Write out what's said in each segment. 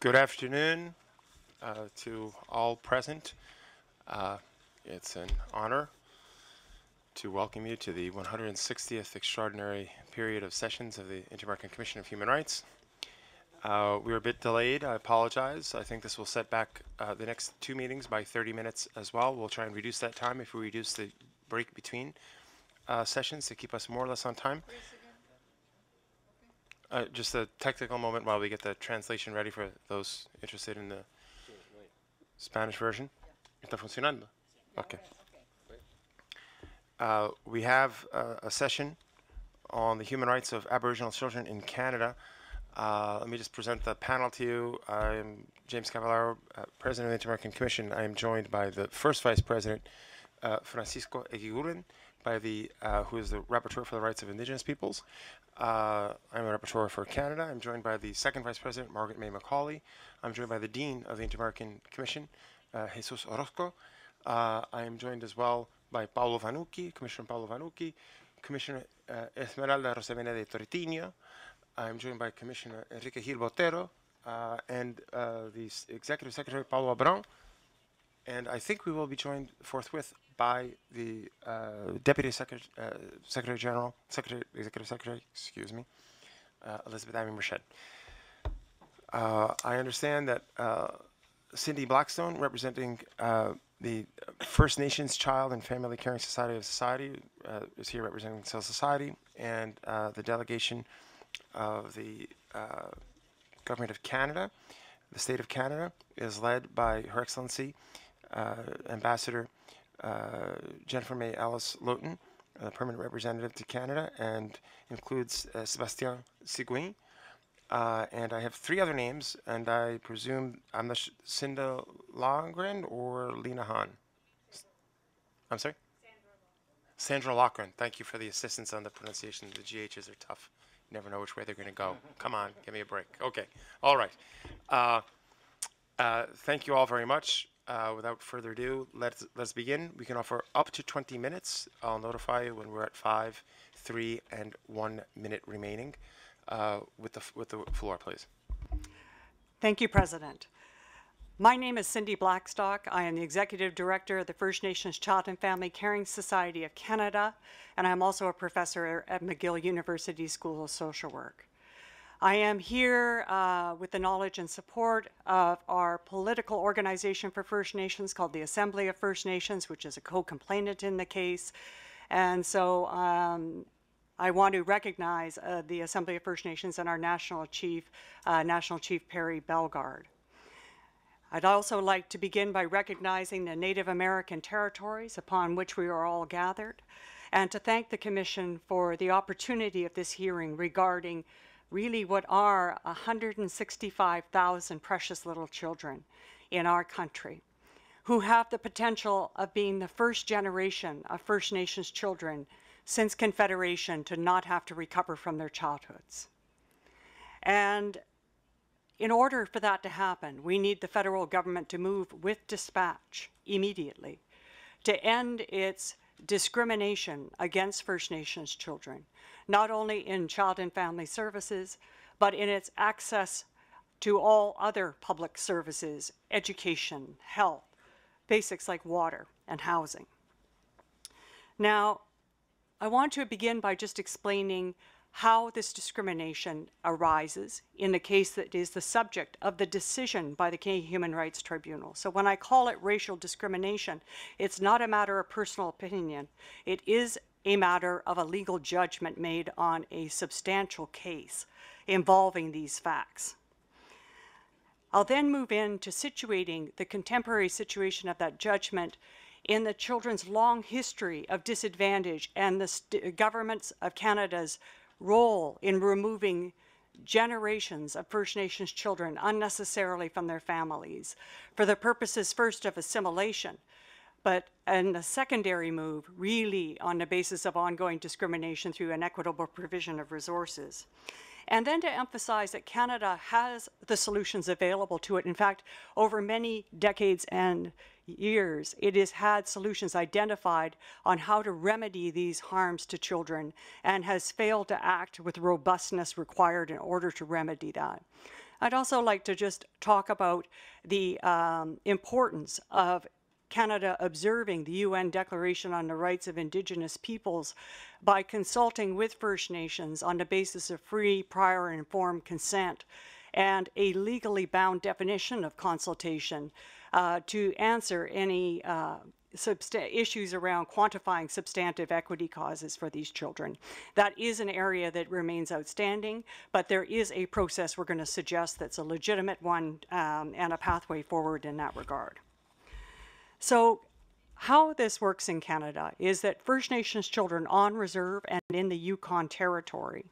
Good afternoon uh, to all present. Uh, it's an honor to welcome you to the 160th extraordinary period of sessions of the Inter-American Commission of Human Rights. Uh, we were a bit delayed. I apologize. I think this will set back uh, the next two meetings by 30 minutes as well. We'll try and reduce that time if we reduce the break between uh, sessions to keep us more or less on time. Uh, just a technical moment while we get the translation ready for those interested in the Spanish version. ¿Está funcionando? Okay. Uh, we have uh, a session on the human rights of Aboriginal children in Canada. Uh, let me just present the panel to you. I'm James Cavallaro, uh, President of the Inter-American Commission. I am joined by the first Vice President, uh, Francisco Eguiguren, by the uh, who is the rapporteur for the rights of indigenous peoples, uh, I'm a rapporteur for Canada. I'm joined by the second Vice President, Margaret May Macaulay. I'm joined by the Dean of the Inter-American Commission, uh, Jesus Orozco. Uh, I am joined as well by Paolo Vanucci, Commissioner Paolo Vanucci, Commissioner uh, Esmeralda Rosemena de Tortino. I'm joined by Commissioner Enrique Gil Botero uh, and uh, the Executive Secretary, Paulo Abrão. And I think we will be joined forthwith by the uh, Deputy Secret uh, Secretary General, Secretary, Executive Secretary, excuse me, uh, Elizabeth Amy Merched. Uh, I understand that uh, Cindy Blackstone, representing the First Nations Child and Family Caring Society of Society, is here representing Civil Society, and the delegation of the Government of Canada, the State of Canada, is led by Her Excellency uh, Ambassador uh, Jennifer May Alice Lauten, permanent representative to Canada, and includes uh, Sébastien Seguin. Uh, and I have three other names, and I presume I'm the sh- Cinda Longren or Lena Hahn. I'm sorry? Sandra Lochran, thank you for the assistance on the pronunciation. The GHs are tough. You never know which way they're going to go. Come on, give me a break. Okay, all right. Uh, uh, thank you all very much uh, without further ado, let's, let's begin. We can offer up to 20 minutes. I'll notify you when we're at five, three, and one minute remaining. Uh, with, the, with the floor, please. Thank you, President. My name is Cindy Blackstock. I am the Executive Director of the First Nations Child and Family Caring Society of Canada, and I'm also a professor at McGill University School of Social Work. I am here uh, with the knowledge and support of our political organization for First Nations called the Assembly of First Nations, which is a co-complainant in the case. And so um, I want to recognize uh, the Assembly of First Nations and our National Chief, uh, National Chief Perry Belgard. I'd also like to begin by recognizing the Native American territories upon which we are all gathered and to thank the Commission for the opportunity of this hearing regarding really what are 165,000 precious little children in our country who have the potential of being the first generation of First Nations children since Confederation to not have to recover from their childhoods. And in order for that to happen, we need the federal government to move with dispatch immediately to end its discrimination against First Nations children, not only in child and family services, but in its access to all other public services, education, health, basics like water and housing. Now, I want to begin by just explaining how this discrimination arises in the case that is the subject of the decision by the Canadian Human Rights Tribunal. So when I call it racial discrimination, it's not a matter of personal opinion. It is a matter of a legal judgment made on a substantial case involving these facts. I'll then move into situating the contemporary situation of that judgment in the children's long history of disadvantage and the governments of Canada's role in removing generations of First Nations children unnecessarily from their families for the purposes first of assimilation, but in a secondary move, really on the basis of ongoing discrimination through an equitable provision of resources. And then to emphasize that Canada has the solutions available to it. In fact, over many decades and years, it has had solutions identified on how to remedy these harms to children and has failed to act with robustness required in order to remedy that. I'd also like to just talk about the um, importance of Canada observing the UN Declaration on the Rights of Indigenous Peoples by consulting with First Nations on the basis of free, prior, and informed consent and a legally bound definition of consultation uh, to answer any uh, issues around quantifying substantive equity causes for these children. That is an area that remains outstanding, but there is a process we're going to suggest that's a legitimate one um, and a pathway forward in that regard. So how this works in Canada is that First Nations children on reserve and in the Yukon Territory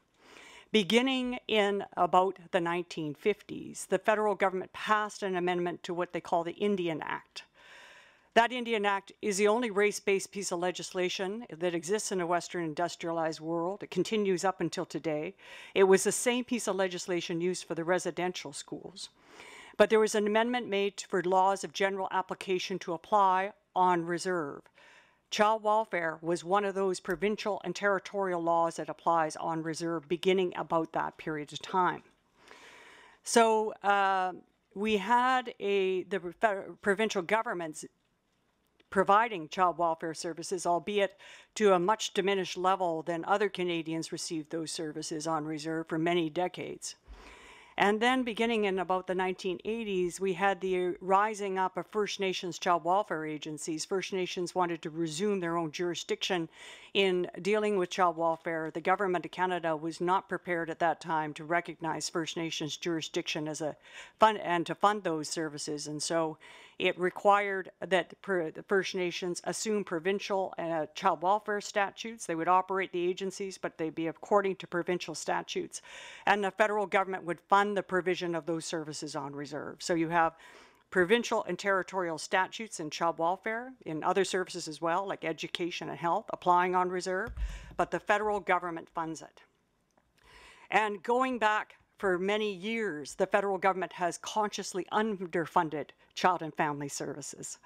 Beginning in about the 1950s, the federal government passed an amendment to what they call the Indian Act. That Indian Act is the only race-based piece of legislation that exists in a Western industrialized world. It continues up until today. It was the same piece of legislation used for the residential schools. But there was an amendment made for laws of general application to apply on reserve. Child welfare was one of those provincial and territorial laws that applies on reserve beginning about that period of time. So uh, we had a the provincial governments providing child welfare services, albeit to a much diminished level than other Canadians received those services on reserve for many decades. And then beginning in about the 1980s, we had the rising up of First Nations child welfare agencies. First Nations wanted to resume their own jurisdiction in dealing with child welfare, the government of Canada was not prepared at that time to recognize First Nations jurisdiction as a fund and to fund those services. And so it required that the First Nations assume provincial uh, child welfare statutes. They would operate the agencies, but they'd be according to provincial statutes. And the federal government would fund the provision of those services on reserve. So you have provincial and territorial statutes in child welfare, in other services as well, like education and health, applying on reserve, but the federal government funds it. And going back for many years, the federal government has consciously underfunded child and family services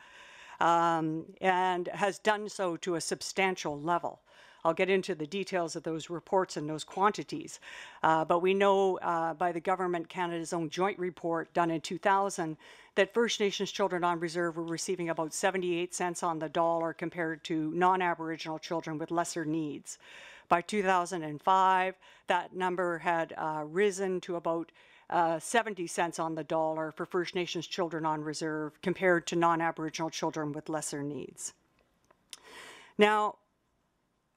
um, and has done so to a substantial level. I'll get into the details of those reports and those quantities. Uh, but we know uh, by the Government Canada's own joint report done in 2000 that First Nations children on reserve were receiving about 78 cents on the dollar compared to non Aboriginal children with lesser needs. By 2005, that number had uh, risen to about uh, 70 cents on the dollar for First Nations children on reserve compared to non Aboriginal children with lesser needs. Now,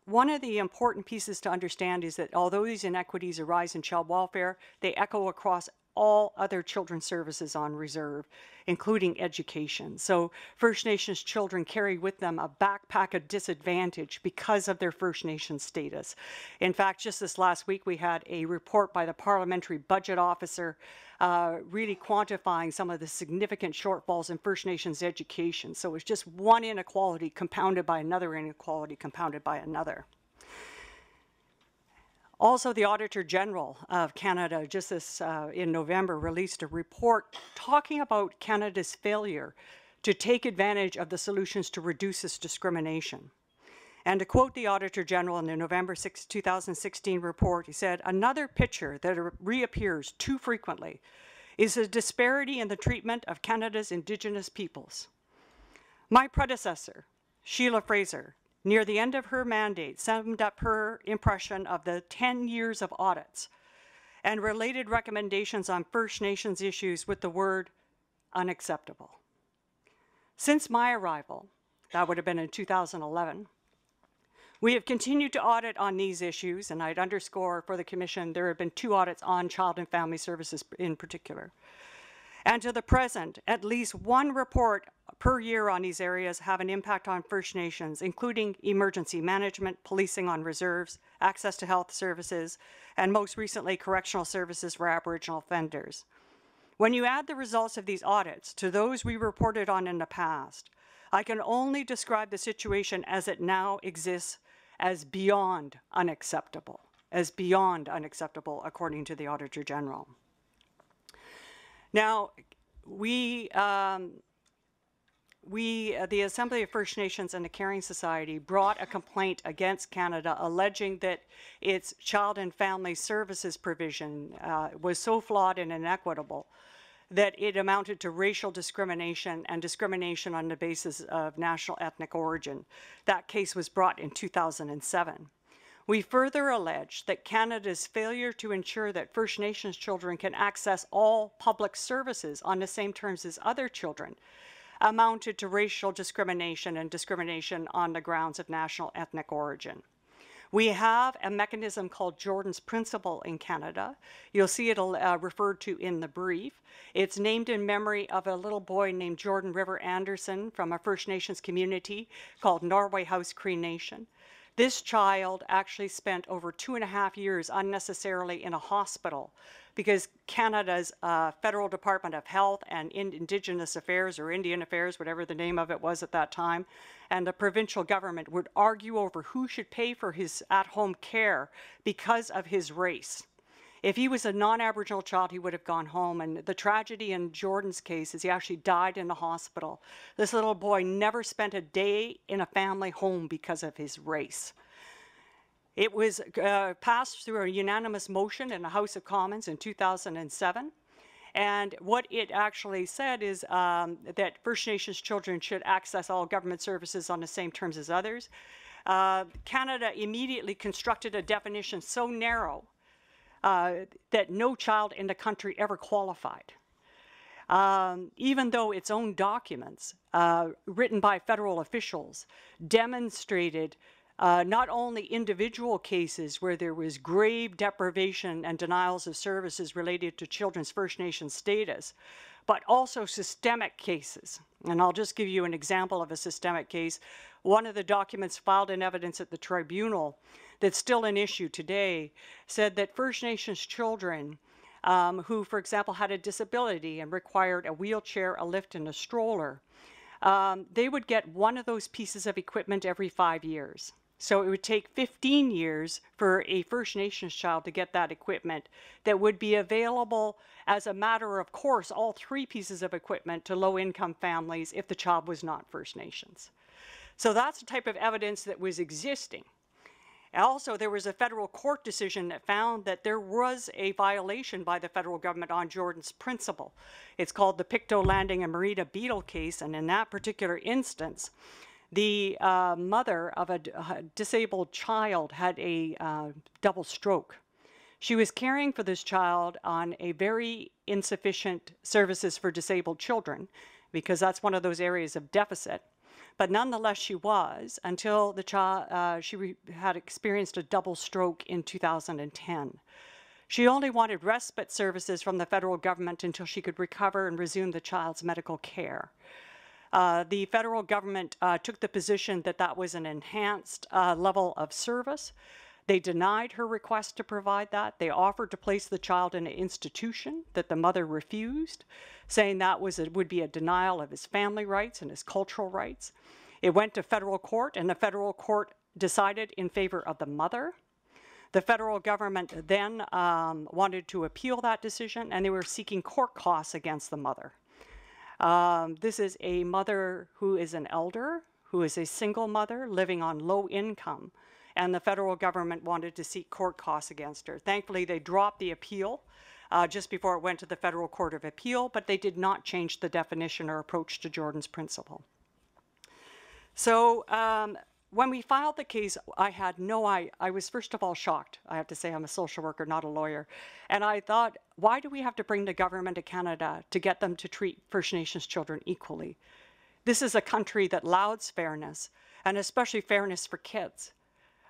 one of the important pieces to understand is that although these inequities arise in child welfare, they echo across all other children's services on reserve, including education. So, First Nations children carry with them a backpack of disadvantage because of their First Nation status. In fact, just this last week, we had a report by the Parliamentary Budget Officer uh, really quantifying some of the significant shortfalls in First Nations education. So it's just one inequality compounded by another inequality compounded by another. Also, the Auditor General of Canada, just this uh, in November, released a report talking about Canada's failure to take advantage of the solutions to reduce this discrimination. And to quote the Auditor General in the November 6, 2016 report, he said, another picture that reappears too frequently is the disparity in the treatment of Canada's Indigenous peoples. My predecessor, Sheila Fraser, near the end of her mandate, summed up her impression of the 10 years of audits and related recommendations on First Nations issues with the word unacceptable. Since my arrival, that would have been in 2011, we have continued to audit on these issues, and I'd underscore for the Commission there have been two audits on Child and Family Services in particular. And to the present, at least one report per year on these areas have an impact on First Nations, including emergency management, policing on reserves, access to health services, and most recently, correctional services for Aboriginal offenders. When you add the results of these audits to those we reported on in the past, I can only describe the situation as it now exists as beyond unacceptable, as beyond unacceptable, according to the Auditor General. Now, we, um, we, uh, the Assembly of First Nations and the Caring Society, brought a complaint against Canada alleging that its child and family services provision uh, was so flawed and inequitable that it amounted to racial discrimination and discrimination on the basis of national ethnic origin. That case was brought in 2007. We further allege that Canada's failure to ensure that First Nations children can access all public services on the same terms as other children amounted to racial discrimination and discrimination on the grounds of national ethnic origin. We have a mechanism called Jordan's Principle in Canada. You'll see it uh, referred to in the brief. It's named in memory of a little boy named Jordan River Anderson from a First Nations community called Norway House Cree Nation. This child actually spent over two and a half years unnecessarily in a hospital because Canada's uh, federal Department of Health and Indigenous Affairs or Indian Affairs, whatever the name of it was at that time, and the provincial government would argue over who should pay for his at-home care because of his race. If he was a non-Aboriginal child, he would have gone home. And the tragedy in Jordan's case is he actually died in the hospital. This little boy never spent a day in a family home because of his race. It was uh, passed through a unanimous motion in the House of Commons in 2007. And what it actually said is um, that First Nations children should access all government services on the same terms as others. Uh, Canada immediately constructed a definition so narrow uh, that no child in the country ever qualified. Um, even though its own documents, uh, written by federal officials, demonstrated uh, not only individual cases where there was grave deprivation and denials of services related to children's First Nation status, but also systemic cases. And I'll just give you an example of a systemic case. One of the documents filed in evidence at the tribunal that's still an issue today said that First Nations children um, who, for example, had a disability and required a wheelchair, a lift, and a stroller, um, they would get one of those pieces of equipment every five years. So it would take 15 years for a First Nations child to get that equipment that would be available as a matter of course, all three pieces of equipment to low income families if the child was not First Nations. So that's the type of evidence that was existing. Also, there was a federal court decision that found that there was a violation by the federal government on Jordan's principle. It's called the Pictou Landing and Merida Beetle case, and in that particular instance, the uh, mother of a, uh, disabled child had a uh, double stroke. She was caring for this child on a very insufficient services for disabled children because that's one of those areas of deficit. But nonetheless, she was until the child uh, she had experienced a double stroke in 2010. She only wanted respite services from the federal government until she could recover and resume the child's medical care. Uh, the federal government uh, took the position that that was an enhanced uh, level of service. They denied her request to provide that. They offered to place the child in an institution that the mother refused, saying that was it would be a denial of his family rights and his cultural rights. It went to federal court, and the federal court decided in favor of the mother. The federal government then um, wanted to appeal that decision, and they were seeking court costs against the mother. Um, this is a mother who is an elder, who is a single mother living on low income, and the federal government wanted to seek court costs against her. Thankfully, they dropped the appeal uh, just before it went to the Federal Court of Appeal, but they did not change the definition or approach to Jordan's principle. So um, when we filed the case, I had no I I was first of all shocked. I have to say I'm a social worker, not a lawyer. And I thought, why do we have to bring the government of Canada to get them to treat First Nations children equally? This is a country that louds fairness, and especially fairness for kids.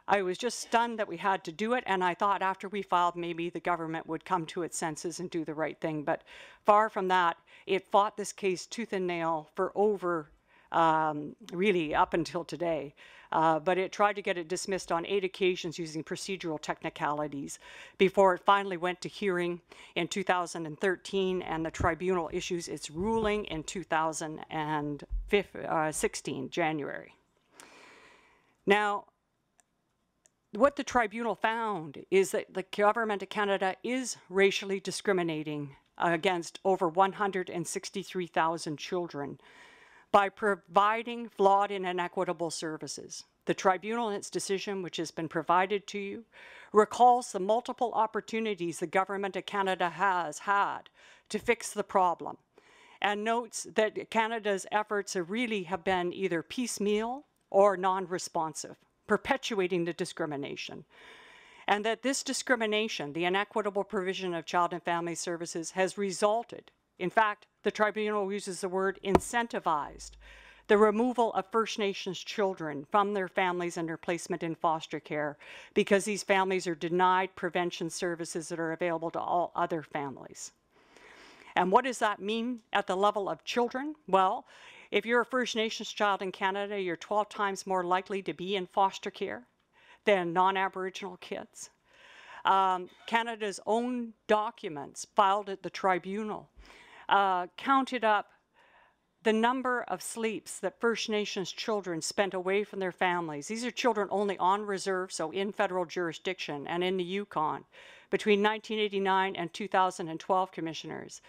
I was just stunned that we had to do it, and I thought after we filed, maybe the government would come to its senses and do the right thing. But far from that, it fought this case tooth and nail for over um, really up until today. Uh, but it tried to get it dismissed on eight occasions using procedural technicalities before it finally went to hearing in 2013 and the tribunal issues its ruling in 2016, uh, January. Now, what the tribunal found is that the government of Canada is racially discriminating against over 163,000 children by providing flawed and inequitable services. The tribunal in its decision, which has been provided to you, recalls the multiple opportunities the Government of Canada has had to fix the problem and notes that Canada's efforts have really have been either piecemeal or non-responsive, perpetuating the discrimination. And that this discrimination, the inequitable provision of child and family services, has resulted, in fact, the tribunal uses the word incentivized the removal of First Nations children from their families and their placement in foster care because these families are denied prevention services that are available to all other families. And what does that mean at the level of children? Well, if you're a First Nations child in Canada, you're 12 times more likely to be in foster care than non Aboriginal kids. Um, Canada's own documents filed at the tribunal uh, counted up the number of sleeps that First Nations children spent away from their families. These are children only on reserve, so in federal jurisdiction and in the Yukon, between 1989 and 2012, commissioners.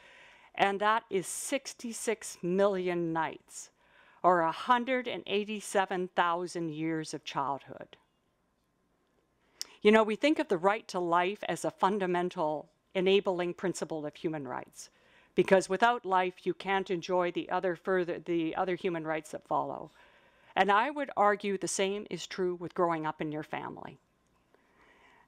And that is 66 million nights, or 187,000 years of childhood. You know, we think of the right to life as a fundamental enabling principle of human rights because without life you can't enjoy the other further the other human rights that follow. And I would argue the same is true with growing up in your family.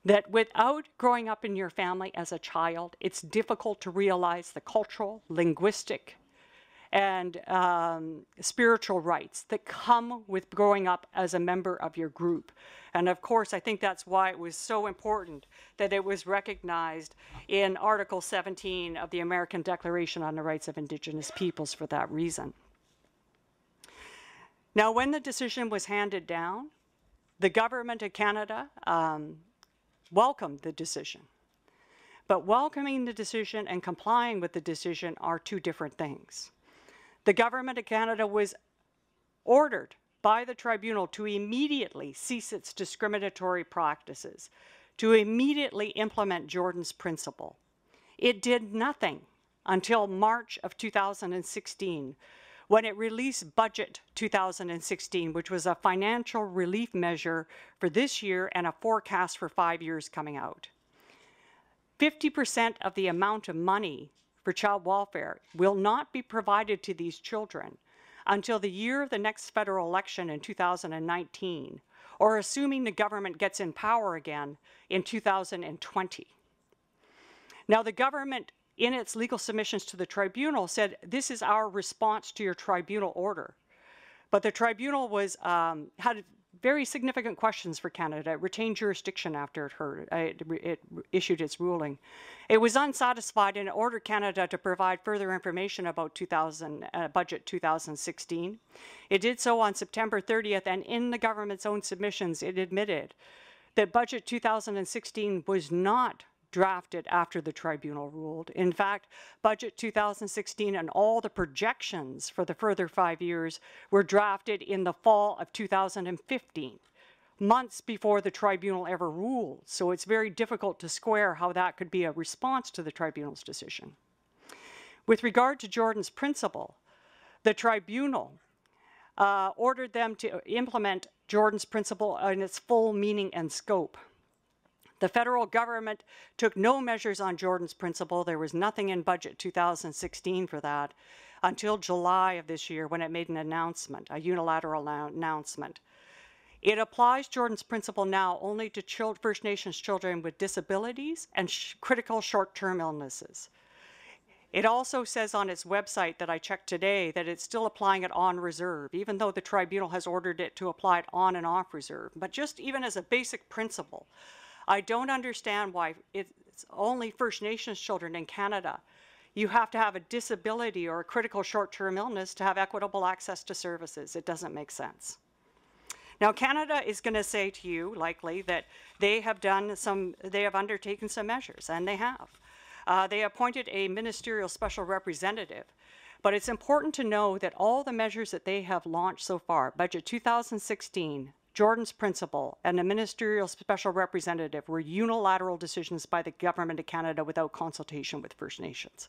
That without growing up in your family as a child, it's difficult to realize the cultural, linguistic, and um, spiritual rights that come with growing up as a member of your group. And of course, I think that's why it was so important that it was recognized in Article 17 of the American Declaration on the Rights of Indigenous Peoples for that reason. Now, when the decision was handed down, the government of Canada um, welcomed the decision. But welcoming the decision and complying with the decision are two different things. The Government of Canada was ordered by the tribunal to immediately cease its discriminatory practices, to immediately implement Jordan's principle. It did nothing until March of 2016 when it released Budget 2016, which was a financial relief measure for this year and a forecast for five years coming out. 50% of the amount of money for child welfare will not be provided to these children until the year of the next federal election in 2019, or assuming the government gets in power again in 2020. Now, the government, in its legal submissions to the tribunal, said this is our response to your tribunal order. But the tribunal was um, had very significant questions for Canada. It retained jurisdiction after it, heard, uh, it, it, issued its ruling. It was unsatisfied and ordered Canada to provide further information about 2000, uh, budget 2016. It did so on September 30th, and in the government's own submissions, it admitted that budget 2016 was not drafted after the tribunal ruled. In fact, budget 2016 and all the projections for the further five years were drafted in the fall of 2015, months before the tribunal ever ruled. So it's very difficult to square how that could be a response to the tribunal's decision. With regard to Jordan's principle, the tribunal uh, ordered them to implement Jordan's principle in its full meaning and scope. The federal government took no measures on Jordan's principle. There was nothing in budget 2016 for that until July of this year when it made an announcement, a unilateral announcement. It applies Jordan's principle now only to First Nations children with disabilities and sh critical short term illnesses. It also says on its website that I checked today that it's still applying it on reserve, even though the tribunal has ordered it to apply it on and off reserve. But just even as a basic principle, I don't understand why it's only First Nations children in Canada. You have to have a disability or a critical short-term illness to have equitable access to services. It doesn't make sense. Now, Canada is going to say to you, likely, that they have done some, they have undertaken some measures, and they have. Uh, they appointed a ministerial special representative. But it's important to know that all the measures that they have launched so far, budget 2016, Jordan's principal and a ministerial special representative were unilateral decisions by the government of Canada without consultation with First Nations.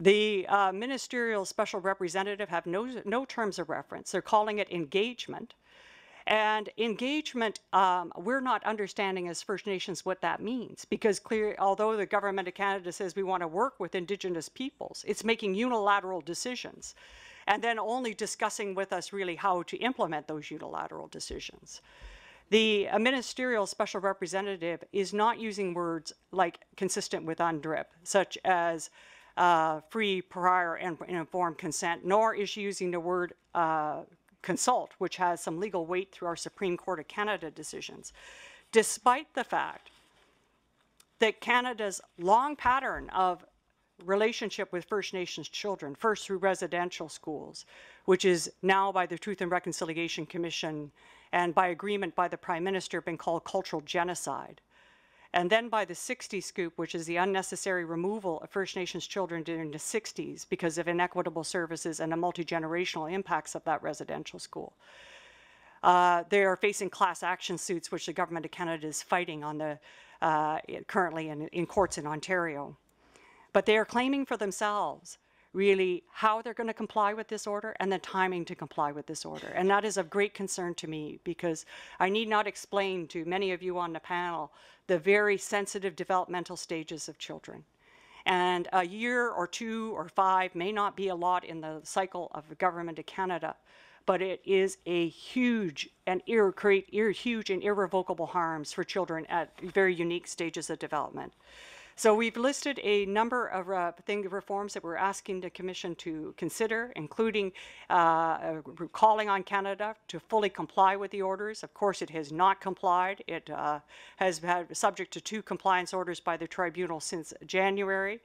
The uh, ministerial special representative have no, no terms of reference. They're calling it engagement. And engagement, um, we're not understanding as First Nations what that means because clear, although the government of Canada says we want to work with Indigenous peoples, it's making unilateral decisions and then only discussing with us really how to implement those unilateral decisions. The ministerial special representative is not using words like consistent with UNDRIP, such as uh, free, prior, and, informed consent, nor is she using the word uh, consult, which has some legal weight through our Supreme Court of Canada decisions, despite the fact that Canada's long pattern of relationship with First Nations children, first through residential schools, which is now by the Truth and Reconciliation Commission and by agreement by the Prime Minister been called cultural genocide. And then by the 60 scoop, which is the unnecessary removal of First Nations children during the 60s because of inequitable services and the multi-generational impacts of that residential school. Uh, they are facing class action suits, which the government of Canada is fighting on the uh, currently in, in courts in Ontario. But they are claiming for themselves really how they're going to comply with this order and the timing to comply with this order. And that is of great concern to me because I need not explain to many of you on the panel the very sensitive developmental stages of children. And a year or two or five may not be a lot in the cycle of the government of Canada, but it is a huge and create huge and irrevocable harms for children at very unique stages of development. So we've listed a number of uh, thing, reforms that we're asking the Commission to consider, including uh, uh, calling on Canada to fully comply with the orders. Of course, it has not complied. It uh, has been subject to two compliance orders by the Tribunal since January.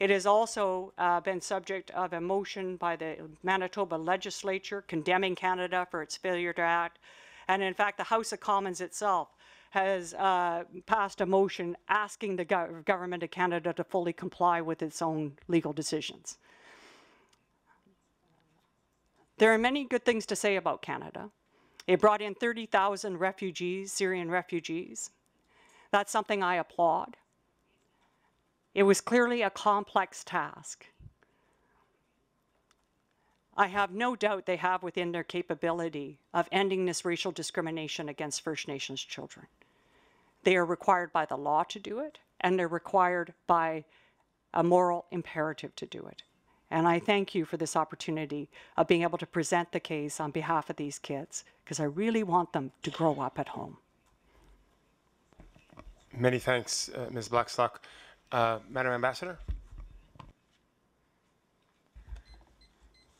It has also uh, been subject of a motion by the Manitoba legislature condemning Canada for its failure to act. And in fact, the House of Commons itself has uh, passed a motion asking the government of Canada to fully comply with its own legal decisions. There are many good things to say about Canada. It brought in 30,000 refugees, Syrian refugees. That's something I applaud. It was clearly a complex task. I have no doubt they have within their capability of ending this racial discrimination against First Nations children. They are required by the law to do it, and they're required by a moral imperative to do it. And I thank you for this opportunity of being able to present the case on behalf of these kids, because I really want them to grow up at home. Many thanks, uh, Ms. Blackstock. Uh, Madam Ambassador?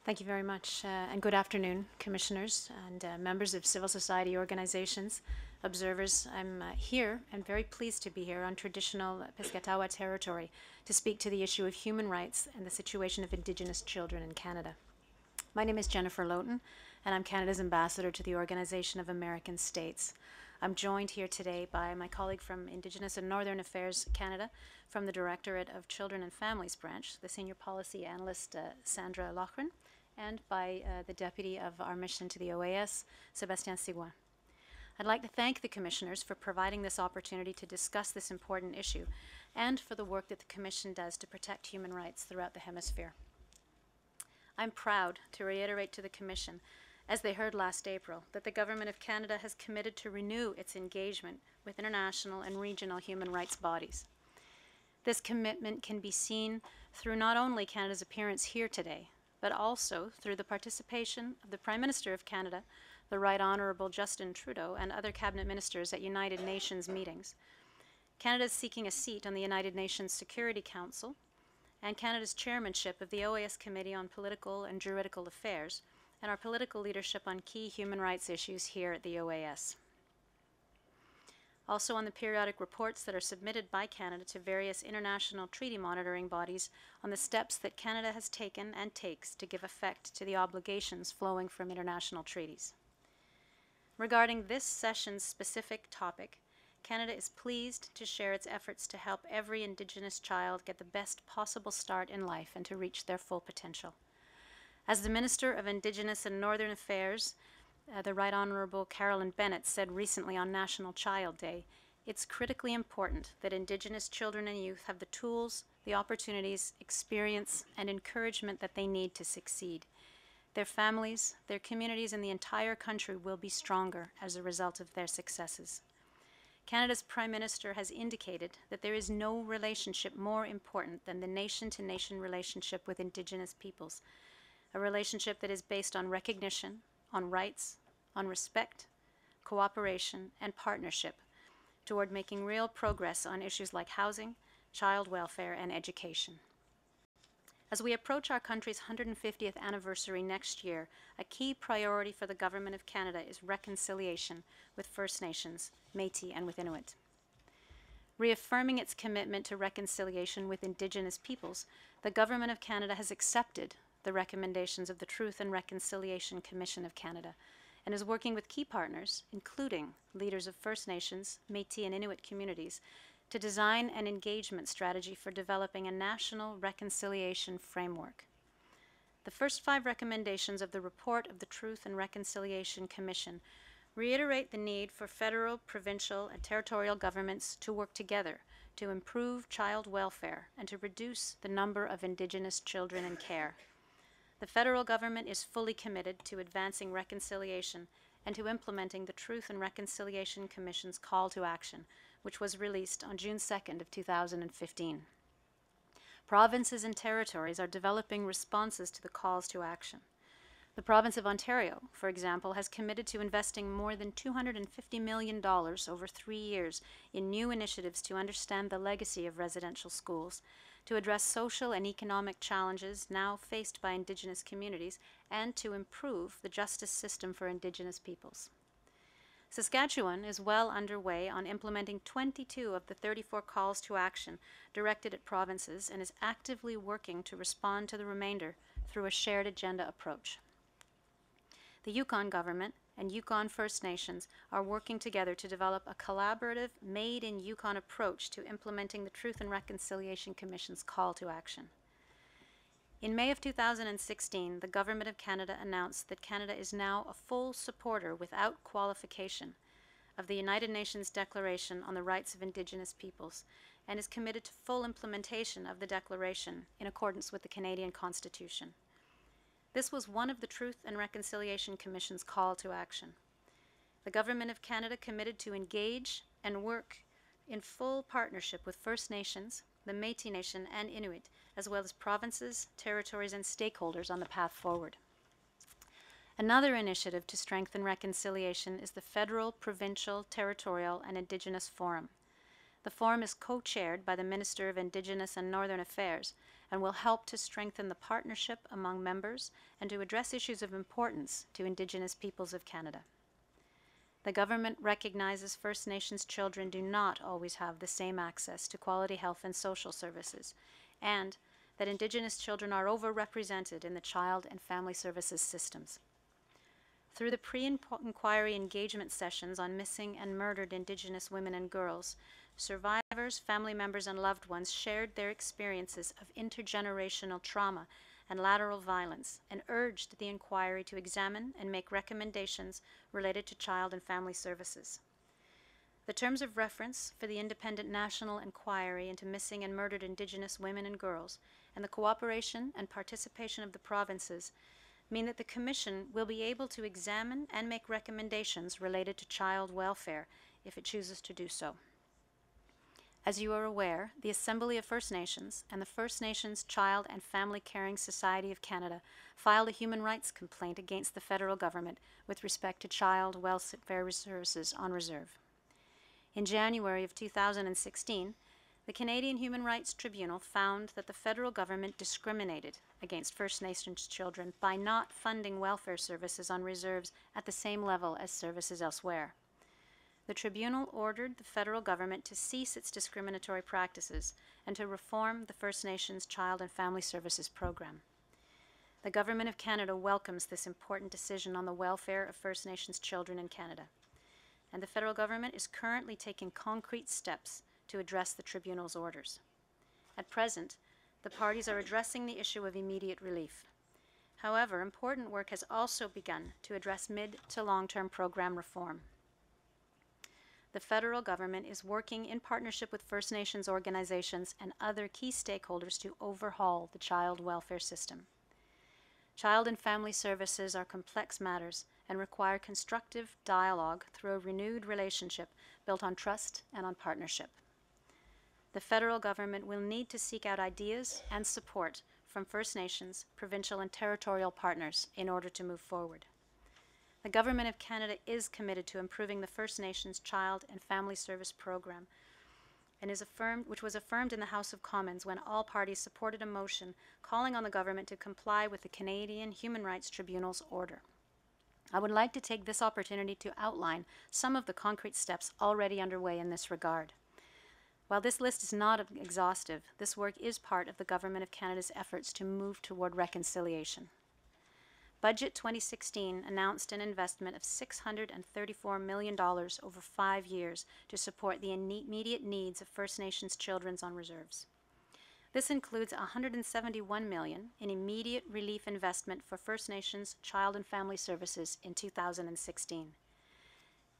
Thank you very much, uh, and good afternoon, commissioners and uh, members of civil society organizations, observers. I'm uh, here and very pleased to be here on traditional Piscatawa territory to speak to the issue of human rights and the situation of Indigenous children in Canada. My name is Jennifer Lowton, and I'm Canada's ambassador to the Organization of American States. I'm joined here today by my colleague from Indigenous and Northern Affairs Canada, from the Directorate of Children and Families Branch, the Senior Policy Analyst uh, Sandra Lochran, and by uh, the Deputy of our mission to the OAS, Sebastien Sigouin. I'd like to thank the Commissioners for providing this opportunity to discuss this important issue and for the work that the Commission does to protect human rights throughout the Hemisphere. I'm proud to reiterate to the Commission, as they heard last April, that the Government of Canada has committed to renew its engagement with international and regional human rights bodies. This commitment can be seen through not only Canada's appearance here today, but also through the participation of the Prime Minister of Canada, the Right Honourable Justin Trudeau, and other cabinet ministers at United Nations meetings. Canada is seeking a seat on the United Nations Security Council and Canada's chairmanship of the OAS Committee on Political and Juridical Affairs and our political leadership on key human rights issues here at the OAS also on the periodic reports that are submitted by Canada to various international treaty monitoring bodies on the steps that Canada has taken and takes to give effect to the obligations flowing from international treaties. Regarding this session's specific topic, Canada is pleased to share its efforts to help every Indigenous child get the best possible start in life and to reach their full potential. As the Minister of Indigenous and Northern Affairs, uh, the Right Honorable Carolyn Bennett said recently on National Child Day, it's critically important that Indigenous children and youth have the tools, the opportunities, experience, and encouragement that they need to succeed. Their families, their communities, and the entire country will be stronger as a result of their successes. Canada's Prime Minister has indicated that there is no relationship more important than the nation to nation relationship with Indigenous peoples, a relationship that is based on recognition, on rights, on respect, cooperation, and partnership toward making real progress on issues like housing, child welfare, and education. As we approach our country's 150th anniversary next year, a key priority for the Government of Canada is reconciliation with First Nations, Métis, and with Inuit. Reaffirming its commitment to reconciliation with Indigenous peoples, the Government of Canada has accepted the recommendations of the Truth and Reconciliation Commission of Canada and is working with key partners, including leaders of First Nations, Métis, and Inuit communities, to design an engagement strategy for developing a national reconciliation framework. The first five recommendations of the report of the Truth and Reconciliation Commission reiterate the need for federal, provincial, and territorial governments to work together to improve child welfare and to reduce the number of Indigenous children in care the federal government is fully committed to advancing reconciliation and to implementing the Truth and Reconciliation Commission's call to action, which was released on June 2nd of 2015. Provinces and territories are developing responses to the calls to action. The province of Ontario, for example, has committed to investing more than $250 million over three years in new initiatives to understand the legacy of residential schools to address social and economic challenges now faced by Indigenous communities, and to improve the justice system for Indigenous peoples. Saskatchewan is well underway on implementing 22 of the 34 calls to action directed at provinces and is actively working to respond to the remainder through a shared agenda approach. The Yukon government and Yukon First Nations are working together to develop a collaborative, made in Yukon approach to implementing the Truth and Reconciliation Commission's call to action. In May of 2016, the Government of Canada announced that Canada is now a full supporter without qualification of the United Nations Declaration on the Rights of Indigenous Peoples and is committed to full implementation of the declaration in accordance with the Canadian Constitution. This was one of the Truth and Reconciliation Commission's call to action. The Government of Canada committed to engage and work in full partnership with First Nations, the Métis Nation, and Inuit, as well as provinces, territories, and stakeholders on the path forward. Another initiative to strengthen reconciliation is the Federal, Provincial, Territorial, and Indigenous Forum. The forum is co chaired by the Minister of Indigenous and Northern Affairs and will help to strengthen the partnership among members and to address issues of importance to Indigenous peoples of Canada. The government recognizes First Nations children do not always have the same access to quality health and social services, and that Indigenous children are overrepresented in the child and family services systems. Through the pre inquiry engagement sessions on missing and murdered Indigenous women and girls, survivors, family members, and loved ones shared their experiences of intergenerational trauma and lateral violence and urged the inquiry to examine and make recommendations related to child and family services. The terms of reference for the Independent National Inquiry into Missing and Murdered Indigenous Women and Girls and the cooperation and participation of the provinces mean that the Commission will be able to examine and make recommendations related to child welfare if it chooses to do so. As you are aware, the Assembly of First Nations and the First Nations Child and Family Caring Society of Canada filed a human rights complaint against the federal government with respect to child welfare services on reserve. In January of 2016, the Canadian Human Rights Tribunal found that the federal government discriminated against First Nations children by not funding welfare services on reserves at the same level as services elsewhere the tribunal ordered the federal government to cease its discriminatory practices and to reform the First Nations Child and Family Services Program. The Government of Canada welcomes this important decision on the welfare of First Nations children in Canada, and the federal government is currently taking concrete steps to address the tribunal's orders. At present, the parties are addressing the issue of immediate relief. However, important work has also begun to address mid to long term program reform the federal government is working in partnership with First Nations organizations and other key stakeholders to overhaul the child welfare system. Child and family services are complex matters and require constructive dialogue through a renewed relationship built on trust and on partnership. The federal government will need to seek out ideas and support from First Nations, provincial, and territorial partners in order to move forward. The Government of Canada is committed to improving the First Nations Child and Family Service Program, and is affirmed, which was affirmed in the House of Commons when all parties supported a motion calling on the government to comply with the Canadian Human Rights Tribunal's order. I would like to take this opportunity to outline some of the concrete steps already underway in this regard. While this list is not exhaustive, this work is part of the Government of Canada's efforts to move toward reconciliation. Budget 2016 announced an investment of $634 million over five years to support the immediate needs of First Nations children on reserves. This includes $171 million in immediate relief investment for First Nations Child and Family Services in 2016.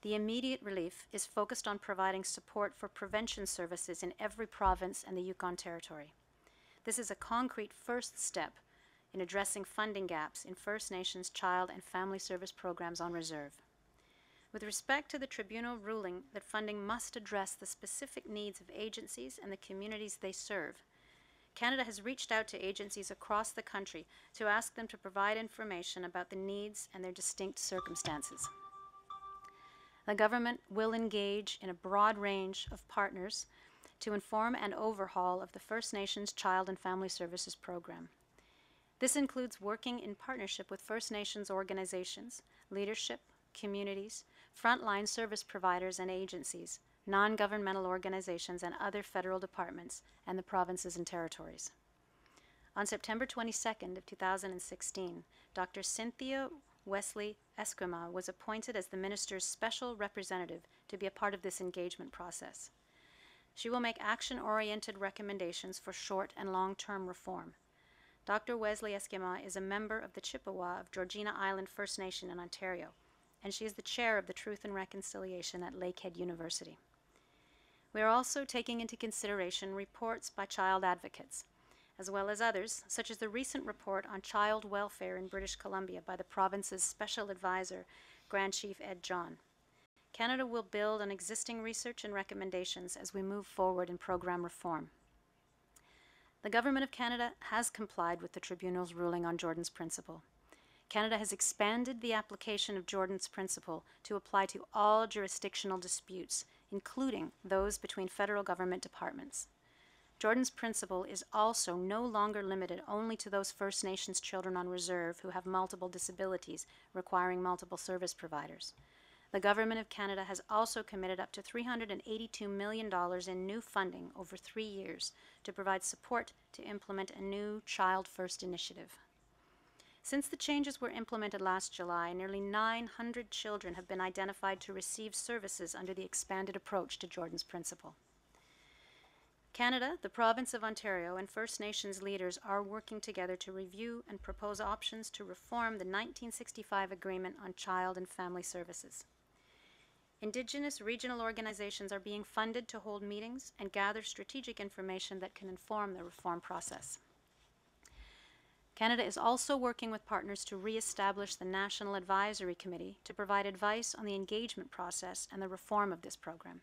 The immediate relief is focused on providing support for prevention services in every province and the Yukon Territory. This is a concrete first step in addressing funding gaps in First Nations child and family service programs on reserve. With respect to the tribunal ruling that funding must address the specific needs of agencies and the communities they serve, Canada has reached out to agencies across the country to ask them to provide information about the needs and their distinct circumstances. The government will engage in a broad range of partners to inform and overhaul of the First Nations Child and Family Services Program. This includes working in partnership with First Nations organizations, leadership, communities, frontline service providers and agencies, non governmental organizations, and other federal departments and the provinces and territories. On September 22nd of 2016, Dr. Cynthia Wesley Esquima was appointed as the minister's special representative to be a part of this engagement process. She will make action oriented recommendations for short and long term reform Dr. Wesley Eskima is a member of the Chippewa of Georgina Island First Nation in Ontario, and she is the chair of the Truth and Reconciliation at Lakehead University. We are also taking into consideration reports by child advocates, as well as others, such as the recent report on child welfare in British Columbia by the province's special advisor, Grand Chief Ed John. Canada will build on existing research and recommendations as we move forward in program reform. The Government of Canada has complied with the Tribunal's ruling on Jordan's principle. Canada has expanded the application of Jordan's principle to apply to all jurisdictional disputes, including those between federal government departments. Jordan's principle is also no longer limited only to those First Nations children on reserve who have multiple disabilities requiring multiple service providers. The Government of Canada has also committed up to $382 million in new funding over three years to provide support to implement a new Child First initiative. Since the changes were implemented last July, nearly 900 children have been identified to receive services under the expanded approach to Jordan's principle. Canada, the province of Ontario, and First Nations leaders are working together to review and propose options to reform the 1965 Agreement on Child and Family Services. Indigenous regional organizations are being funded to hold meetings and gather strategic information that can inform the reform process. Canada is also working with partners to re-establish the National Advisory Committee to provide advice on the engagement process and the reform of this program.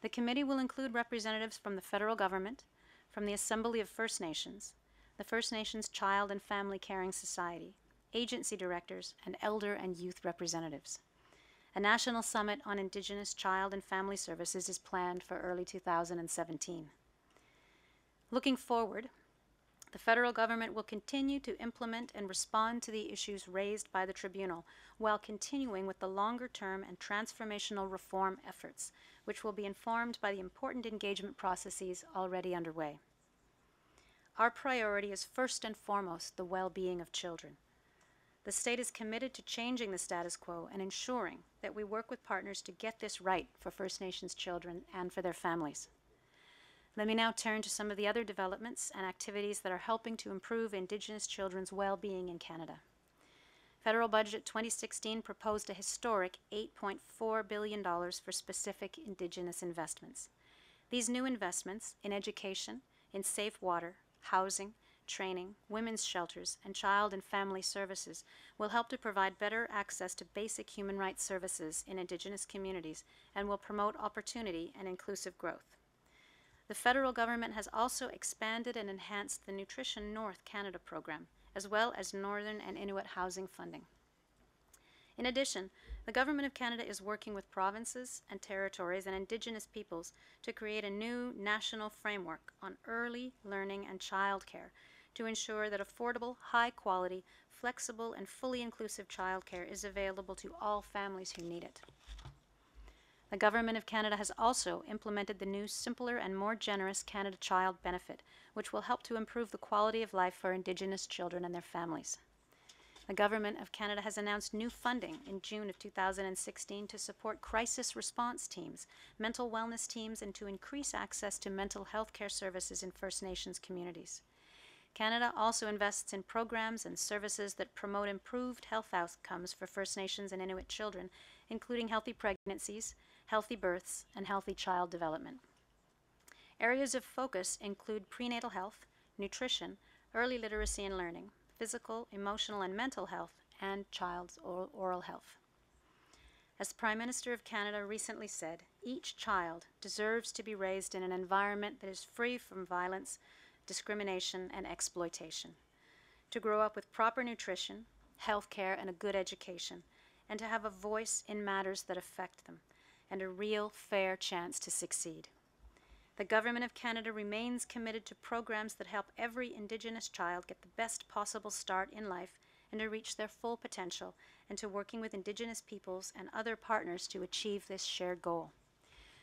The committee will include representatives from the federal government, from the Assembly of First Nations, the First Nations Child and Family Caring Society, agency directors, and elder and youth representatives. A national summit on Indigenous child and family services is planned for early 2017. Looking forward, the federal government will continue to implement and respond to the issues raised by the tribunal while continuing with the longer term and transformational reform efforts, which will be informed by the important engagement processes already underway. Our priority is first and foremost the well being of children. The state is committed to changing the status quo and ensuring that we work with partners to get this right for First Nations children and for their families. Let me now turn to some of the other developments and activities that are helping to improve Indigenous children's well-being in Canada. Federal Budget 2016 proposed a historic $8.4 billion for specific Indigenous investments. These new investments in education, in safe water, housing, training, women's shelters, and child and family services will help to provide better access to basic human rights services in Indigenous communities and will promote opportunity and inclusive growth. The federal government has also expanded and enhanced the Nutrition North Canada program, as well as Northern and Inuit housing funding. In addition, the Government of Canada is working with provinces and territories and Indigenous peoples to create a new national framework on early learning and childcare to ensure that affordable, high quality, flexible, and fully inclusive childcare is available to all families who need it. The Government of Canada has also implemented the new, simpler, and more generous Canada Child Benefit, which will help to improve the quality of life for Indigenous children and their families. The Government of Canada has announced new funding in June of 2016 to support crisis response teams, mental wellness teams, and to increase access to mental health care services in First Nations communities. Canada also invests in programs and services that promote improved health outcomes for First Nations and Inuit children, including healthy pregnancies, healthy births, and healthy child development. Areas of focus include prenatal health, nutrition, early literacy and learning, physical, emotional, and mental health, and child's oral health. As the Prime Minister of Canada recently said, each child deserves to be raised in an environment that is free from violence, discrimination, and exploitation. To grow up with proper nutrition, health care, and a good education, and to have a voice in matters that affect them, and a real fair chance to succeed. The Government of Canada remains committed to programs that help every Indigenous child get the best possible start in life and to reach their full potential, and to working with Indigenous peoples and other partners to achieve this shared goal.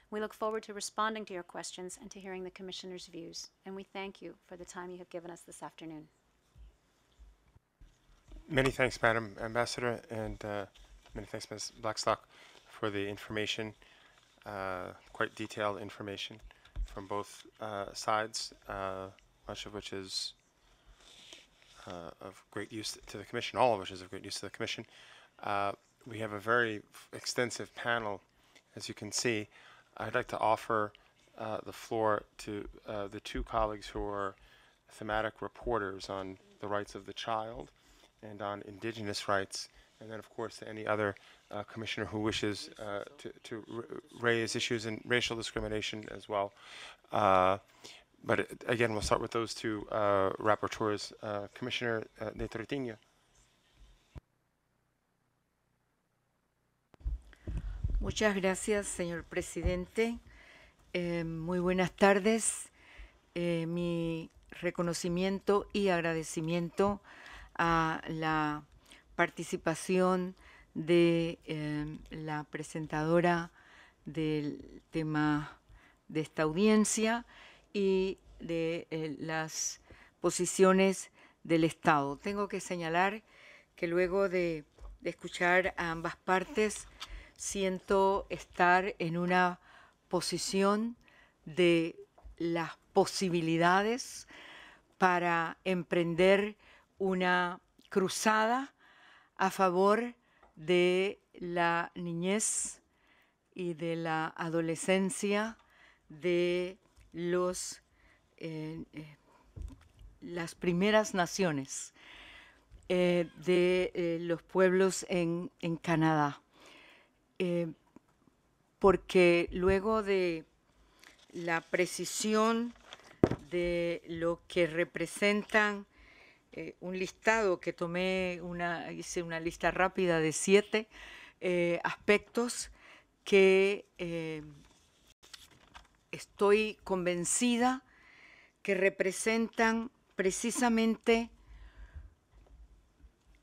We look forward to responding to your questions and to hearing the Commissioner's views, and we thank you for the time you have given us this afternoon. Many thanks, Madam Ambassador, and uh, many thanks, Ms. Blackstock, for the information, uh, quite detailed information from both uh, sides, uh, much of which is uh, of great use to the Commission, all of which is of great use to the Commission. Uh, we have a very extensive panel, as you can see. I'd like to offer uh, the floor to uh, the two colleagues who are thematic reporters on the rights of the child and on indigenous rights, and then, of course, to any other uh, commissioner who wishes uh, to, to raise issues in racial discrimination as well. Uh, but uh, again, we'll start with those two rapporteurs, Commissioner uh, Muchas gracias, señor presidente. Eh, muy buenas tardes. Eh, mi reconocimiento y agradecimiento a la participación de eh, la presentadora del tema de esta audiencia y de las posiciones del Estado. Tengo que señalar que luego de escuchar a ambas partes, siento estar en una posición de las posibilidades para emprender una cruzada a favor de la niñez y de la adolescencia de los, eh, eh, las primeras naciones eh, de los pueblos en Canadá. Eh, porque luego de la precisión de lo que representan eh, un listado que tomé, una, hice una lista rápida de siete eh, aspectos que estoy convencida que representan precisamente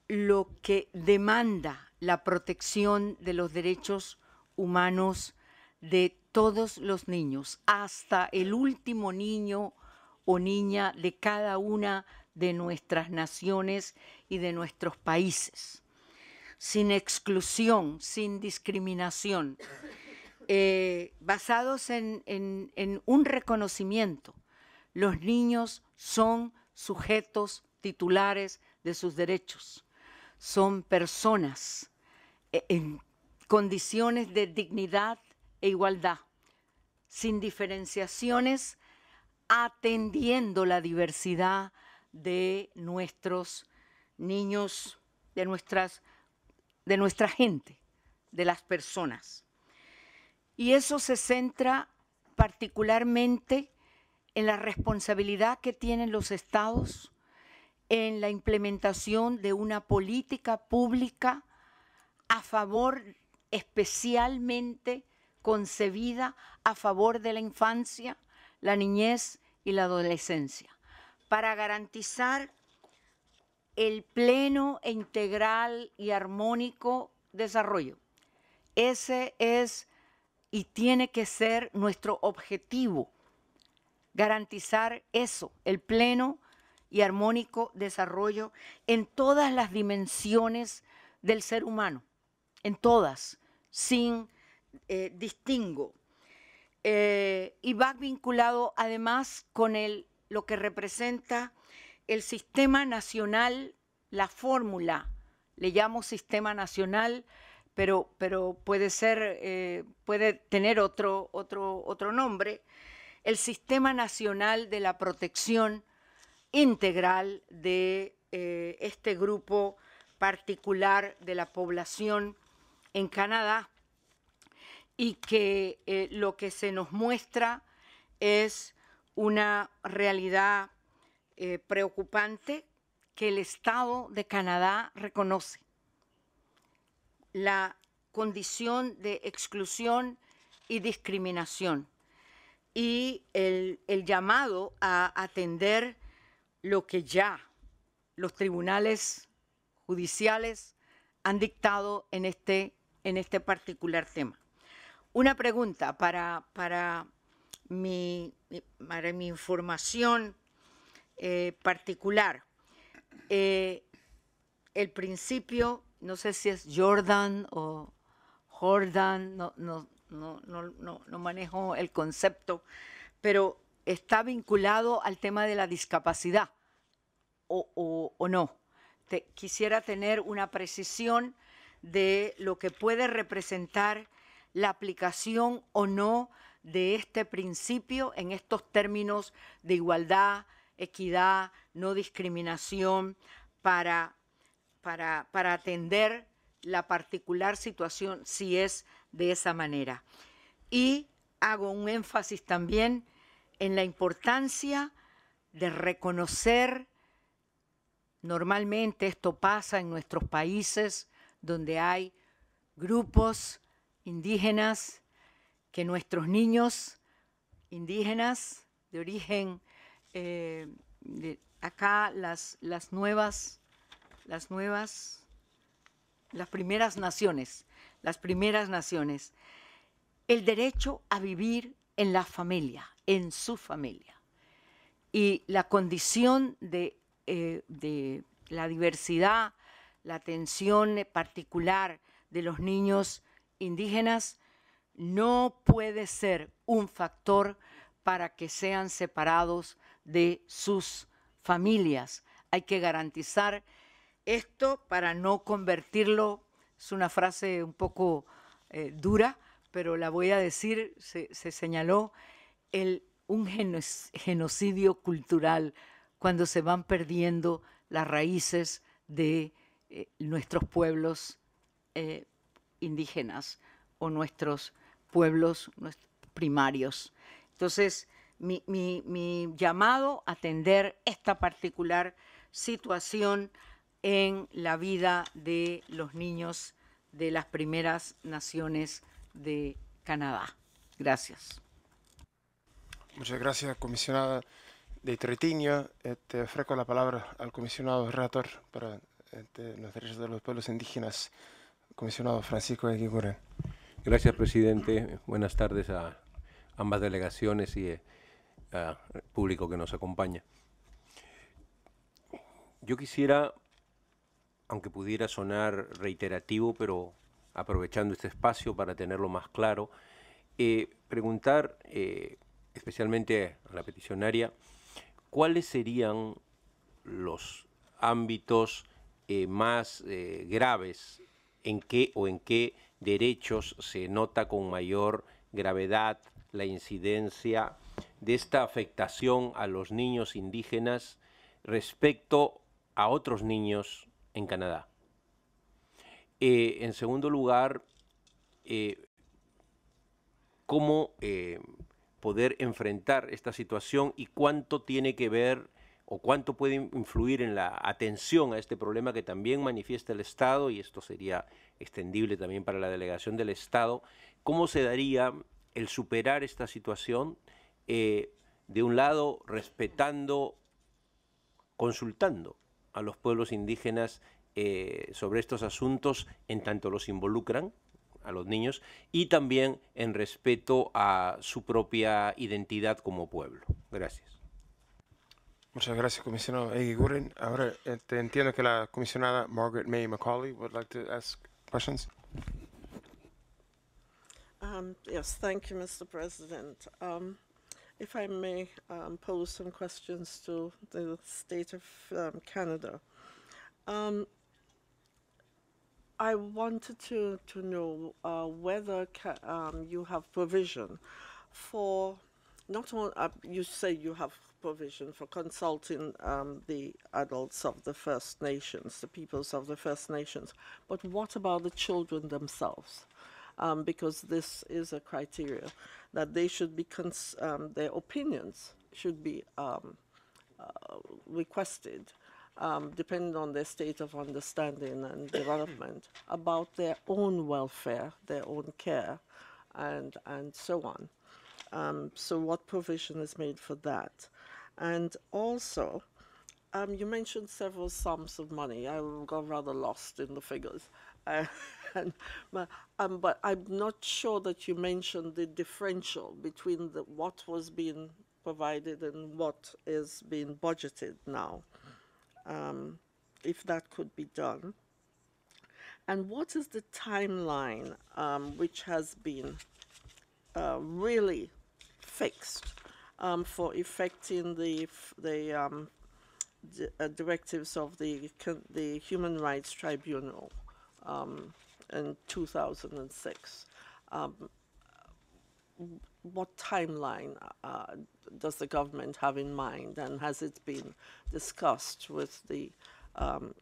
lo que demanda la protección de los derechos humanos de todos los niños, hasta el último niño o niña de cada una de nuestras naciones y de nuestros países, sin exclusión, sin discriminación, eh, basados en un reconocimiento. Los niños son sujetos titulares de sus derechos, son personas eh, en condiciones de dignidad e igualdad, sin diferenciaciones, atendiendo la diversidad de nuestros niños, de, nuestra gente, de las personas. Y eso se centra particularmente en la responsabilidad que tienen los estados en la implementación de una política pública a favor especialmente concebida a favor de la infancia, la niñez y la adolescencia, para garantizar el pleno e integral y armónico desarrollo. Ese es y tiene que ser nuestro objetivo, garantizar eso, el pleno y armónico desarrollo en todas las dimensiones del ser humano en todas, sin eh, distingo. Eh, y va vinculado además con el, lo que representa el sistema nacional, la fórmula, le llamo sistema nacional, pero, pero puede ser, eh, puede tener otro, otro, otro nombre, el sistema nacional de la protección integral de este grupo particular de la población en Canadá y que eh, lo que se nos muestra es una realidad eh, preocupante que el Estado de Canadá reconoce. La condición de exclusión y discriminación y el, el llamado a atender lo que ya los tribunales judiciales han dictado en este en este particular tema. Una pregunta para, mi, mi información eh, particular. Eh, el principio, no sé si es Jordan o Jordan, no, manejo el concepto, pero está vinculado al tema de la discapacidad o, no. quisiera tener una precisión de lo que puede representar la aplicación o no de este principio en estos términos de igualdad, equidad, no discriminación, para, para atender la particular situación si es de esa manera. Y hago un énfasis también en la importancia de reconocer, normalmente esto pasa en nuestros países, donde hay grupos indígenas que nuestros niños indígenas de origen, eh, de acá las, nuevas, las nuevas, las primeras naciones, las primeras naciones, el derecho a vivir en la familia, en su familia. Y la condición de, eh, de la diversidad la atención particular de los niños indígenas no puede ser un factor para que sean separados de sus familias. Hay que garantizar esto para no convertirlo, es una frase un poco eh, dura, pero la voy a decir, se, señaló el, un genocidio cultural cuando se van perdiendo las raíces de eh, nuestros pueblos eh, indígenas o nuestros pueblos primarios. Entonces, mi, llamado a atender esta particular situación en la vida de los niños de las primeras naciones de Canadá. Gracias. Muchas gracias, comisionada de Tretiño. Te este, ofrezco la palabra al comisionado Rator para de este, los Derechos de los Pueblos Indígenas, comisionado Francisco de Gracias, presidente. Buenas tardes a ambas delegaciones y eh, al público que nos acompaña. Yo quisiera, aunque pudiera sonar reiterativo, pero aprovechando este espacio para tenerlo más claro, eh, preguntar eh, especialmente a la peticionaria cuáles serían los ámbitos eh, más eh, graves, en qué o en qué derechos se nota con mayor gravedad la incidencia de esta afectación a los niños indígenas respecto a otros niños en Canadá. Eh, en segundo lugar, cómo poder enfrentar esta situación y cuánto tiene que ver o cuánto puede influir en la atención a este problema que también manifiesta el Estado, y esto sería extendible también para la delegación del Estado, cómo se daría el superar esta situación, eh, de un lado respetando, consultando a los pueblos indígenas eh, sobre estos asuntos en tanto los involucran a los niños y también en respeto a su propia identidad como pueblo. Gracias. Muchas gracias, Commissioner Egiguren. Ahora este, entiendo que la comisionada Margaret May McCauley would like to ask questions. Um, yes, thank you, Mr. President. Um, if I may um, pose some questions to the state of um, Canada. Um, I wanted to, to know uh, whether um, you have provision for not only, uh, you say you have provision for consulting um, the adults of the First Nations, the peoples of the First Nations. But what about the children themselves? Um, because this is a criteria that they should be, um, their opinions should be um, uh, requested um, depending on their state of understanding and development about their own welfare, their own care, and, and so on. Um, so what provision is made for that? And also, um, you mentioned several sums of money. I got rather lost in the figures. Uh, and, um, but I'm not sure that you mentioned the differential between the, what was being provided and what is being budgeted now, um, if that could be done. And what is the timeline um, which has been uh, really fixed um, for effecting the, the, um, uh, directives of the, the Human Rights Tribunal, um, in two thousand and six. Um, what timeline, uh, does the government have in mind, and has it been discussed with the, um,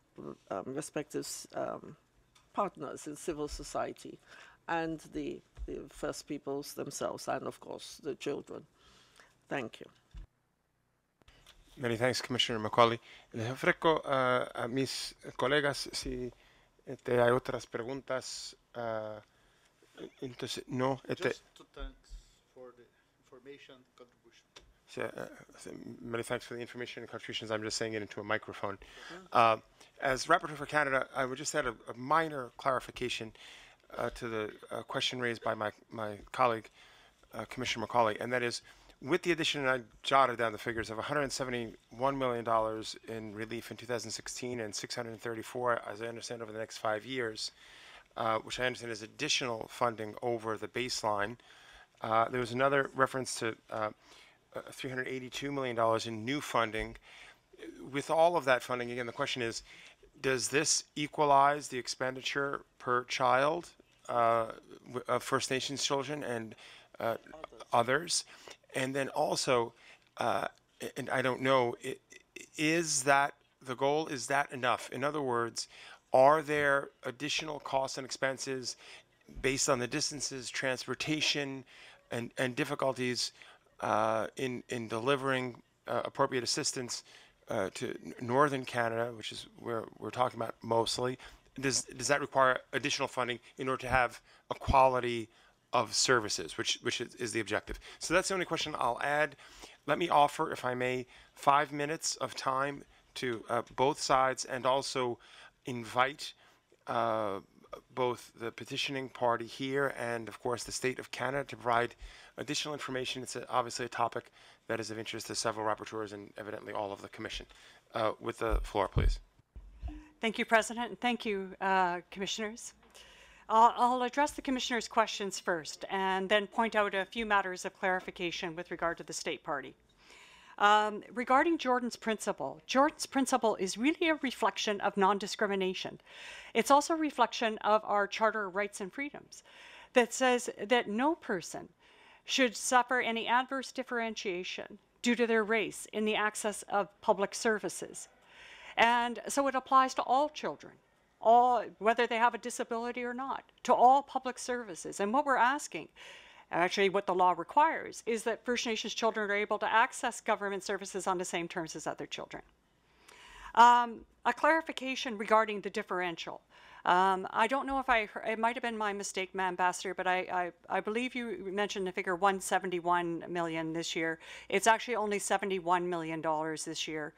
um, respective, um, partners in civil society and the, the first peoples themselves, and of course, the children? Thank you. Many thanks, Commissioner Macaulay. Les ofrezco uh, a mis colegas si este, eh, hay otras preguntas. Uh, entonces, no. Este, Just to thanks for the information contribution. uh, many thanks for the information and contributions. I'm just saying it into a microphone. Mm-hmm. Uh, as Rapporteur for Canada, I would just add a, a minor clarification uh, to the uh, question raised by my, my colleague, uh, Commissioner McCauley, and that is with the addition, I jotted down the figures of $171 million in relief in 2016 and 634, as I understand, over the next five years, uh, which I understand is additional funding over the baseline. Uh, there was another reference to uh, uh $382 million in new funding. With all of that funding, again, the question is, does this equalize the expenditure per child uh, of First Nations children and uh, others? others? And then also, uh, and I don't know, is that the goal? Is that enough? In other words, are there additional costs and expenses based on the distances, transportation, and, and difficulties uh, in, in delivering uh, appropriate assistance uh, to northern Canada, which is where we're talking about mostly? Does, does that require additional funding in order to have a quality of services, which which is the objective. So that's the only question I'll add. Let me offer, if I may, five minutes of time to uh, both sides and also invite uh, both the petitioning party here and, of course, the state of Canada to provide additional information. It's a, obviously a topic that is of interest to several rapporteurs and evidently all of the commission. Uh, with the floor, please. Thank you, President, and thank you, uh, commissioners. I'll, address the commissioner's questions first and then point out a few matters of clarification with regard to the state party. Um, regarding Jordan's principle, Jordan's principle is really a reflection of non discrimination. It's also a reflection of our Charter of Rights and Freedoms that says that no person should suffer any adverse differentiation due to their race in the access of public services. And so it applies to all children all, whether they have a disability or not, to all public services. And what we're asking, actually what the law requires, is that First Nations children are able to access government services on the same terms as other children. Um, a clarification regarding the differential. Um, I don't know if I, heard, it might have been my mistake, Madam Ambassador, but I, I, I, believe you mentioned the figure 171 million this year. It's actually only $71 million this year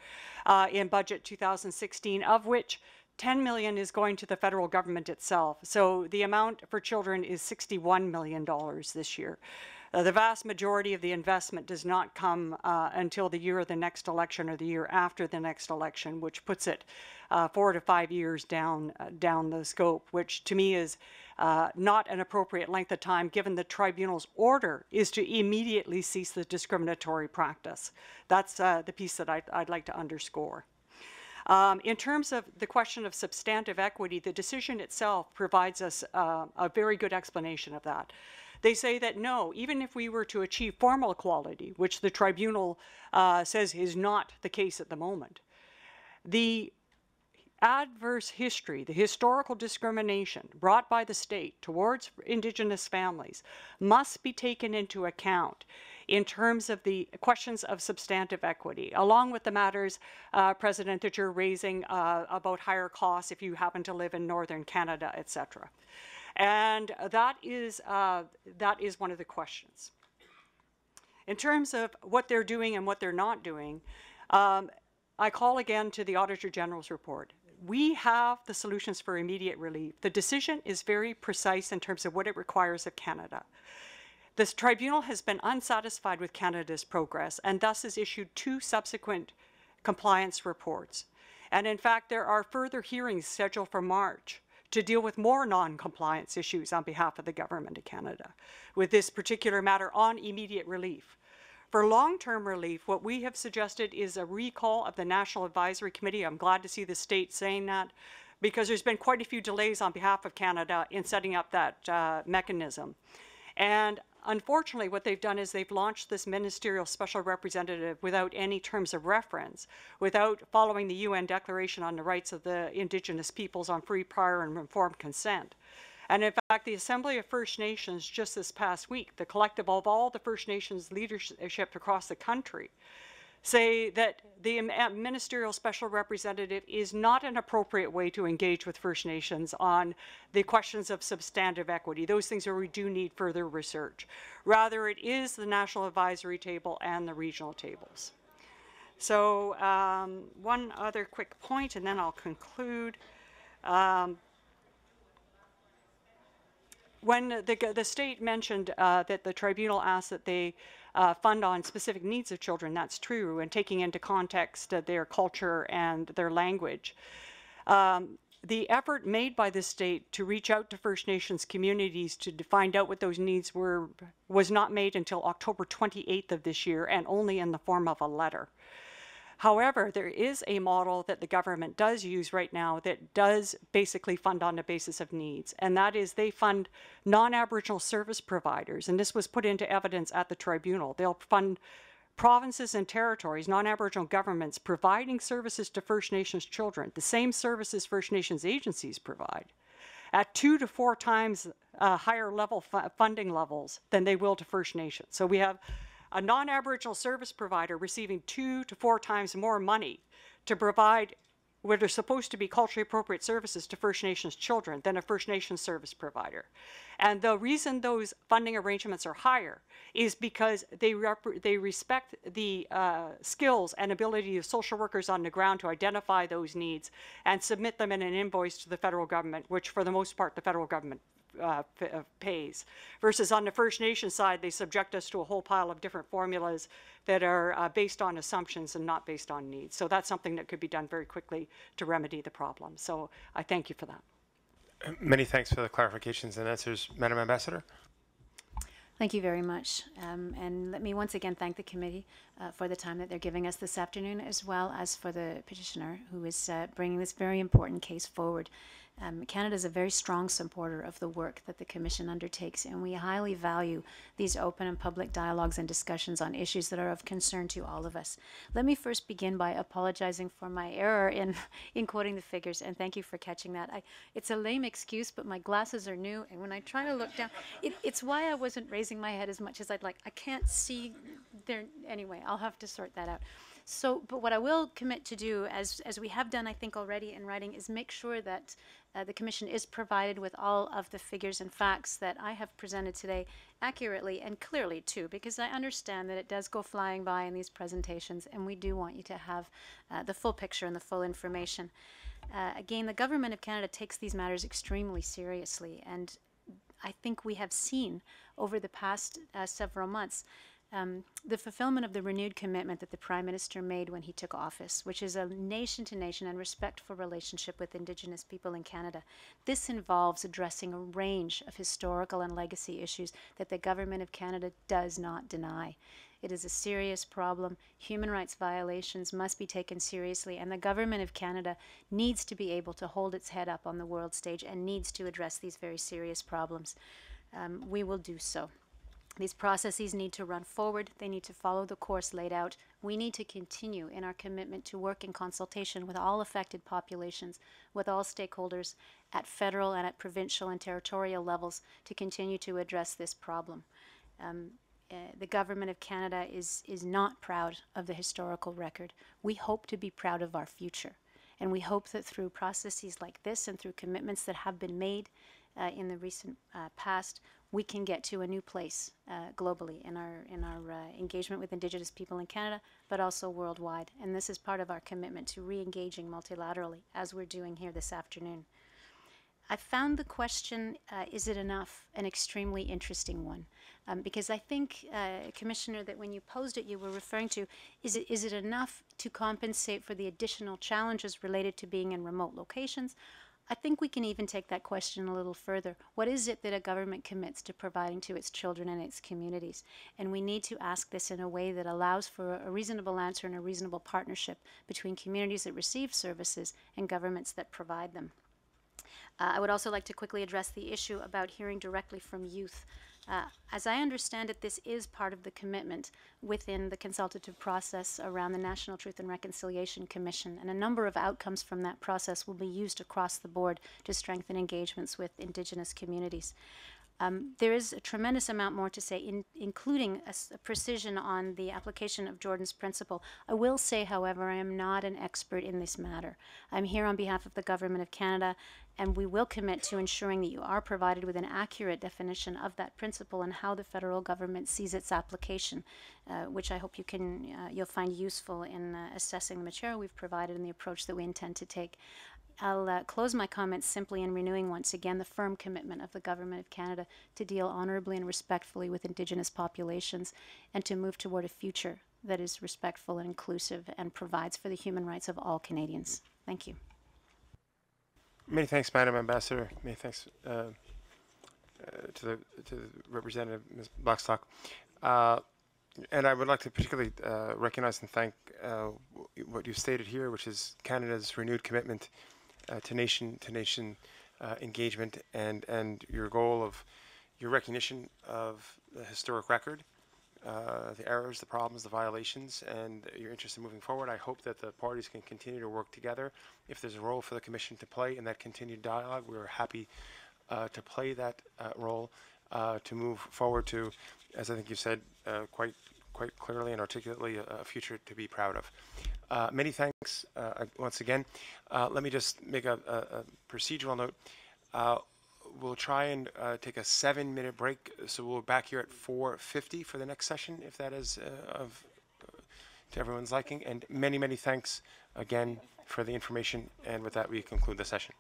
uh, in budget 2016, of which 10 million is going to the federal government itself. So the amount for children is $61 million this year. Uh, the vast majority of the investment does not come uh, until the year of the next election or the year after the next election, which puts it uh, four to five years down uh, down the scope, which to me is uh, not an appropriate length of time given the tribunal's order is to immediately cease the discriminatory practice. That's uh, the piece that I'd, I'd like to underscore. Um, in terms of the question of substantive equity, the decision itself provides us uh, a very good explanation of that. They say that no, even if we were to achieve formal equality, which the tribunal uh, says is not the case at the moment, the adverse history, the historical discrimination brought by the state towards Indigenous families must be taken into account in terms of the questions of substantive equity, along with the matters, uh, President, that you're raising uh, about higher costs if you happen to live in northern Canada, etc. And that is uh, that is one of the questions. In terms of what they're doing and what they're not doing, um, I call again to the Auditor General's report we have the solutions for immediate relief. The decision is very precise in terms of what it requires of Canada. The tribunal has been unsatisfied with Canada's progress and thus has issued two subsequent compliance reports. And in fact, there are further hearings scheduled for March to deal with more non-compliance issues on behalf of the Government of Canada, with this particular matter on immediate relief. For long-term relief, what we have suggested is a recall of the National Advisory Committee. I'm glad to see the state saying that because there's been quite a few delays on behalf of Canada in setting up that uh, mechanism. And Unfortunately, what they've done is they've launched this ministerial special representative without any terms of reference, without following the UN Declaration on the Rights of the Indigenous Peoples on Free, Prior, and Informed Consent. And in fact, the Assembly of First Nations just this past week, the collective of all the First Nations leadership across the country, say that the uh, ministerial special representative is not an appropriate way to engage with First Nations on the questions of substantive equity. Those things where we do need further research. Rather, it is the National Advisory Table and the regional tables. So um, one other quick point, and then I'll conclude. Um, when the, the state mentioned uh, that the tribunal asked that they uh, fund on specific needs of children, that's true, and taking into context uh, their culture and their language. Um, the effort made by the state to reach out to First Nations communities to find out what those needs were was not made until October 28th of this year and only in the form of a letter. However, there is a model that the government does use right now that does basically fund on the basis of needs, and that is they fund non Aboriginal service providers. And this was put into evidence at the tribunal. They'll fund provinces and territories, non Aboriginal governments, providing services to First Nations children, the same services First Nations agencies provide, at two to four times uh, higher level fu funding levels than they will to First Nations. So we have a non-Aboriginal service provider receiving two to four times more money to provide what are supposed to be culturally appropriate services to First Nations children than a First Nations service provider. And the reason those funding arrangements are higher is because they, they respect the uh, skills and ability of social workers on the ground to identify those needs and submit them in an invoice to the federal government, which for the most part the federal government uh, uh, pays. Versus on the First Nation side, they subject us to a whole pile of different formulas that are uh, based on assumptions and not based on needs. So that's something that could be done very quickly to remedy the problem. So I thank you for that. Many thanks for the clarifications and answers, Madam Ambassador. Thank you very much. Um, and let me once again thank the committee uh, for the time that they're giving us this afternoon, as well as for the petitioner who is uh, bringing this very important case forward. Um, Canada is a very strong supporter of the work that the Commission undertakes, and we highly value these open and public dialogues and discussions on issues that are of concern to all of us. Let me first begin by apologizing for my error in, in quoting the figures, and thank you for catching that. I, it's a lame excuse, but my glasses are new, and when I try to look down, it, it's why I wasn't raising my head as much as I'd like. I can't see there. Anyway, I'll have to sort that out. So, but what I will commit to do, as, as we have done, I think, already in writing, is make sure that uh, the Commission is provided with all of the figures and facts that I have presented today accurately and clearly, too, because I understand that it does go flying by in these presentations, and we do want you to have uh, the full picture and the full information. Uh, again, the Government of Canada takes these matters extremely seriously, and I think we have seen over the past uh, several months um, the fulfillment of the renewed commitment that the Prime Minister made when he took office, which is a nation to nation and respectful relationship with Indigenous people in Canada. This involves addressing a range of historical and legacy issues that the Government of Canada does not deny. It is a serious problem. Human rights violations must be taken seriously, and the Government of Canada needs to be able to hold its head up on the world stage and needs to address these very serious problems. Um, we will do so. These processes need to run forward, they need to follow the course laid out. We need to continue in our commitment to work in consultation with all affected populations, with all stakeholders at federal and at provincial and territorial levels to continue to address this problem. Um, uh, the government of Canada is, is not proud of the historical record. We hope to be proud of our future. And we hope that through processes like this and through commitments that have been made uh, in the recent uh, past, we can get to a new place uh, globally in our in our uh, engagement with Indigenous people in Canada, but also worldwide. And this is part of our commitment to re-engaging multilaterally, as we're doing here this afternoon. I found the question, uh, is it enough, an extremely interesting one. Um, because I think, uh, Commissioner, that when you posed it, you were referring to, is it, is it enough to compensate for the additional challenges related to being in remote locations? I think we can even take that question a little further. What is it that a government commits to providing to its children and its communities? And we need to ask this in a way that allows for a reasonable answer and a reasonable partnership between communities that receive services and governments that provide them. Uh, I would also like to quickly address the issue about hearing directly from youth. Uh, as I understand it, this is part of the commitment within the consultative process around the National Truth and Reconciliation Commission, and a number of outcomes from that process will be used across the board to strengthen engagements with Indigenous communities. Um, there is a tremendous amount more to say, in, including a, a precision on the application of Jordan's principle. I will say, however, I am not an expert in this matter. I'm here on behalf of the Government of Canada, and we will commit to ensuring that you are provided with an accurate definition of that principle and how the federal government sees its application, uh, which I hope you can uh, you'll find useful in uh, assessing the material we've provided and the approach that we intend to take. I'll uh, close my comments simply in renewing once again the firm commitment of the Government of Canada to deal honourably and respectfully with Indigenous populations and to move toward a future that is respectful and inclusive and provides for the human rights of all Canadians. Thank you. Many thanks, Madam Ambassador. Many thanks uh, uh, to, the, to the representative, Ms. Blackstock. Uh, and I would like to particularly uh, recognize and thank uh, what you stated here, which is Canada's renewed commitment uh, to nation to nation uh, engagement and and your goal of your recognition of the historic record, uh, the errors, the problems, the violations, and your interest in moving forward. I hope that the parties can continue to work together. If there's a role for the commission to play in that continued dialogue, we're happy uh, to play that uh, role uh, to move forward to, as I think you said, quite quite clearly and articulately, a, a future to be proud of. Uh, many thanks uh, once again. Uh, let me just make a, a, a procedural note. Uh, we'll try and uh, take a seven-minute break, so we'll be back here at 4.50 for the next session, if that is uh, of to everyone's liking. And many, many thanks again for the information. And with that, we conclude the session.